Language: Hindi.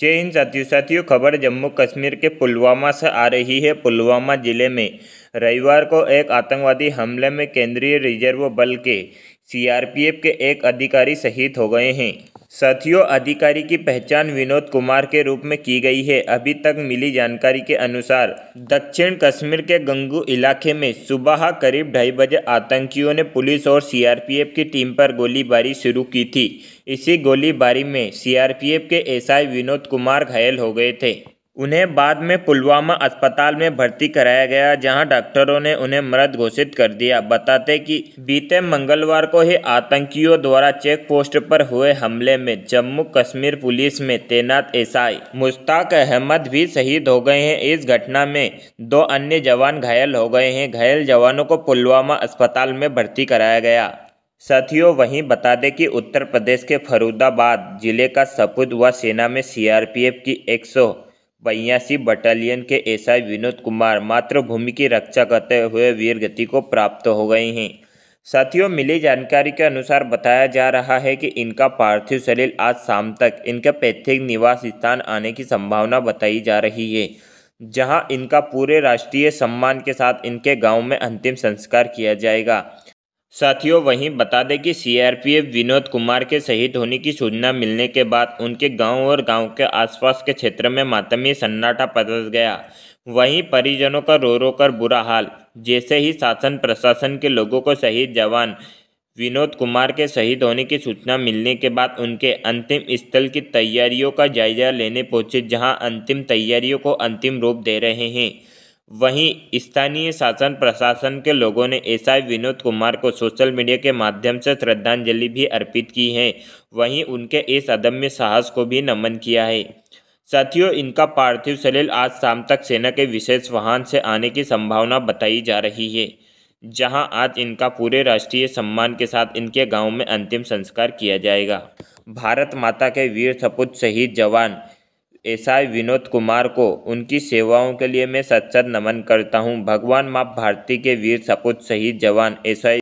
जय हिंद साथियों साथियों खबर जम्मू कश्मीर के पुलवामा से आ रही है पुलवामा जिले में रविवार को एक आतंकवादी हमले में केंद्रीय रिजर्व बल के सीआरपीएफ के एक अधिकारी शहीद हो गए हैं साथियों अधिकारी की पहचान विनोद कुमार के रूप में की गई है अभी तक मिली जानकारी के अनुसार दक्षिण कश्मीर के गंगू इलाके में सुबह करीब ढाई बजे आतंकियों ने पुलिस और सीआरपीएफ की टीम पर गोलीबारी शुरू की थी इसी गोलीबारी में सीआरपीएफ के एसआई विनोद कुमार घायल हो गए थे उन्हें बाद में पुलवामा अस्पताल में भर्ती कराया गया जहां डॉक्टरों ने उन्हें मृत घोषित कर दिया बताते कि बीते मंगलवार को ही आतंकियों द्वारा चेक पोस्ट पर हुए हमले में जम्मू कश्मीर पुलिस में तैनात एसआई मुश्ताक अहमद भी शहीद हो गए हैं इस घटना में दो अन्य जवान घायल हो गए हैं घायल जवानों को पुलवामा अस्पताल में भर्ती कराया गया साथियों वहीं बता दें कि उत्तर प्रदेश के फरुदाबाद जिले का सपूत व सेना में सीआरपीएफ की एक बयासी बटालियन के एसआई विनोद कुमार मातृभूमि की रक्षा करते हुए वीर गति को प्राप्त हो गए हैं साथियों मिली जानकारी के अनुसार बताया जा रहा है कि इनका पार्थिव शरीर आज शाम तक इनके पैतृक निवास स्थान आने की संभावना बताई जा रही है जहां इनका पूरे राष्ट्रीय सम्मान के साथ इनके गांव में अंतिम संस्कार किया जाएगा साथियों वहीं बता दें कि सीआरपीएफ विनोद कुमार के शहीद होने की सूचना मिलने के बाद उनके गांव और गांव के आसपास के क्षेत्र में मातमी सन्नाटा पसर गया वहीं परिजनों का रो रो कर बुरा हाल जैसे ही शासन प्रशासन के लोगों को शहीद जवान विनोद कुमार के शहीद होने की सूचना मिलने के बाद उनके अंतिम स्थल की तैयारियों का जायजा लेने पहुंचे जहां अंतिम तैयारियों को अंतिम रूप दे रहे हैं वहीं स्थानीय शासन प्रशासन के लोगों ने एसआई विनोद कुमार को सोशल मीडिया के माध्यम से श्रद्धांजलि भी अर्पित की है वहीं उनके इस अदम्य साहस को भी नमन किया है साथियों इनका पार्थिव शरीर आज शाम तक सेना के विशेष वाहन से आने की संभावना बताई जा रही है जहां आज इनका पूरे राष्ट्रीय सम्मान के साथ इनके गांव में अंतिम संस्कार किया जाएगा भारत माता के वीर सपूत शहीद जवान एसआई विनोद कुमार को उनकी सेवाओं के लिए मैं सच्चा नमन करता हूं भगवान माँ भारती के वीर सपूत शहीद जवान एसआई